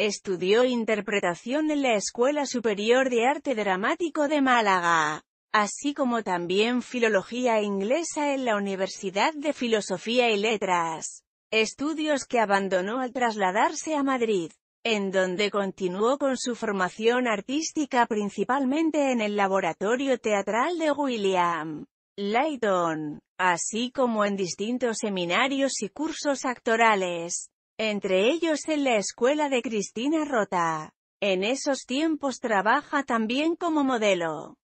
Estudió interpretación en la Escuela Superior de Arte Dramático de Málaga, así como también filología inglesa en la Universidad de Filosofía y Letras, estudios que abandonó al trasladarse a Madrid, en donde continuó con su formación artística principalmente en el Laboratorio Teatral de William Layton, así como en distintos seminarios y cursos actorales entre ellos en la escuela de Cristina Rota. En esos tiempos trabaja también como modelo.